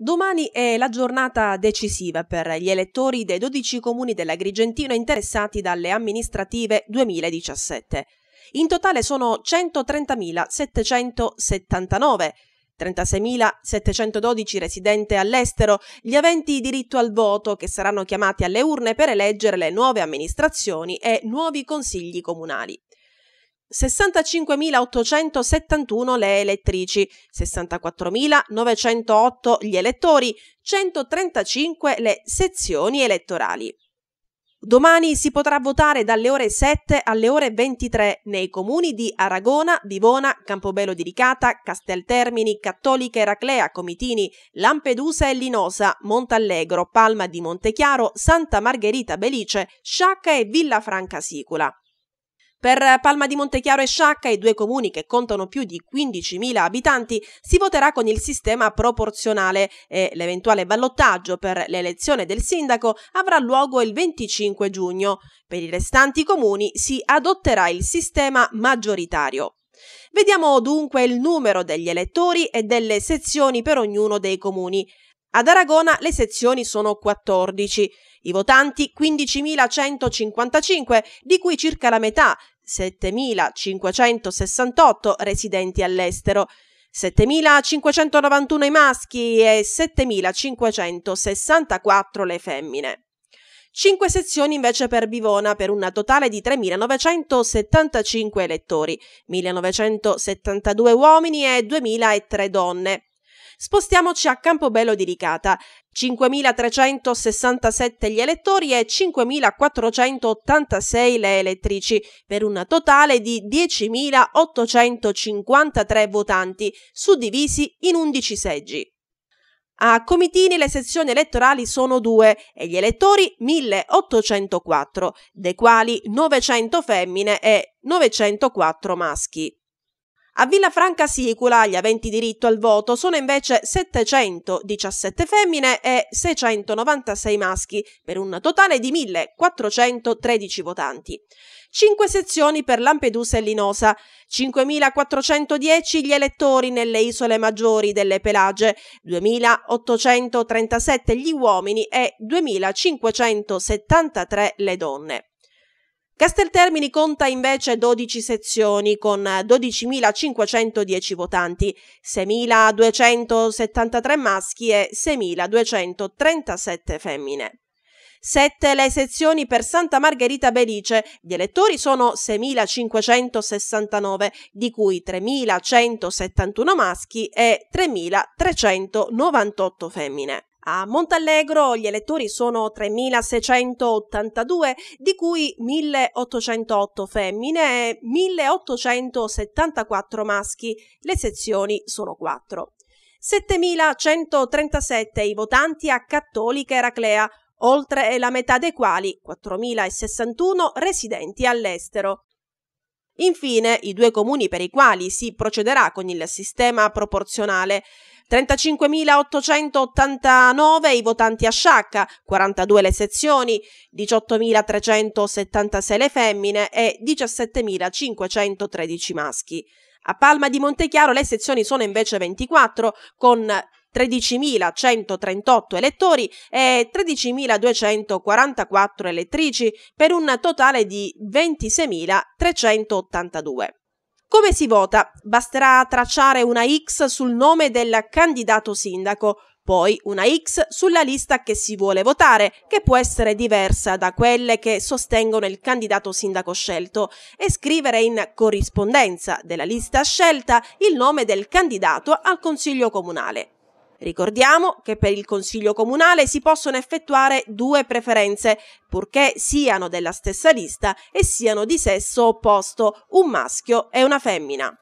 Domani è la giornata decisiva per gli elettori dei 12 comuni dell'Agrigentino interessati dalle amministrative 2017. In totale sono 130.779, 36.712 residenti all'estero, gli aventi diritto al voto che saranno chiamati alle urne per eleggere le nuove amministrazioni e nuovi consigli comunali. 65.871 le elettrici, 64.908 gli elettori, 135 le sezioni elettorali. Domani si potrà votare dalle ore 7 alle ore 23 nei comuni di Aragona, Vivona, Campobello di Ricata, Casteltermini, Cattolica Eraclea, Comitini, Lampedusa e Linosa, Montallegro, Palma di Montechiaro, Santa Margherita Belice, Sciacca e Villafranca Sicula. Per Palma di Montechiaro e Sciacca, i due comuni che contano più di 15.000 abitanti, si voterà con il sistema proporzionale e l'eventuale ballottaggio per l'elezione del sindaco avrà luogo il 25 giugno. Per i restanti comuni si adotterà il sistema maggioritario. Vediamo dunque il numero degli elettori e delle sezioni per ognuno dei comuni. Ad Aragona le sezioni sono 14, i votanti 15.155, di cui circa la metà, 7.568 residenti all'estero, 7.591 i maschi e 7.564 le femmine. Cinque sezioni invece per Bivona per un totale di 3.975 elettori, 1.972 uomini e 2.003 donne. Spostiamoci a Campobello di Ricata. 5.367 gli elettori e 5.486 le elettrici, per un totale di 10.853 votanti, suddivisi in 11 seggi. A Comitini le sezioni elettorali sono due e gli elettori 1804, dei quali 900 femmine e 904 maschi. A Villa Franca Sicula gli aventi diritto al voto sono invece 717 femmine e 696 maschi, per un totale di 1413 votanti. Cinque sezioni per Lampedusa e Linosa, 5.410 gli elettori nelle isole maggiori delle Pelage, 2.837 gli uomini e 2.573 le donne. Casteltermini conta invece 12 sezioni con 12.510 votanti, 6.273 maschi e 6.237 femmine. Sette le sezioni per Santa Margherita Belice, gli elettori sono 6.569, di cui 3.171 maschi e 3.398 femmine. A Montallegro gli elettori sono 3.682, di cui 1.808 femmine e 1.874 maschi. Le sezioni sono 4. 7.137 i votanti a Cattolica Eraclea, oltre la metà dei quali, 4.061, residenti all'estero. Infine, i due comuni per i quali si procederà con il sistema proporzionale. 35.889 i votanti a sciacca, 42 le sezioni, 18.376 le femmine e 17.513 maschi. A Palma di Montechiaro le sezioni sono invece 24 con 13.138 elettori e 13.244 elettrici per un totale di 26.382. Come si vota? Basterà tracciare una X sul nome del candidato sindaco, poi una X sulla lista che si vuole votare, che può essere diversa da quelle che sostengono il candidato sindaco scelto, e scrivere in corrispondenza della lista scelta il nome del candidato al Consiglio Comunale. Ricordiamo che per il Consiglio Comunale si possono effettuare due preferenze, purché siano della stessa lista e siano di sesso opposto, un maschio e una femmina.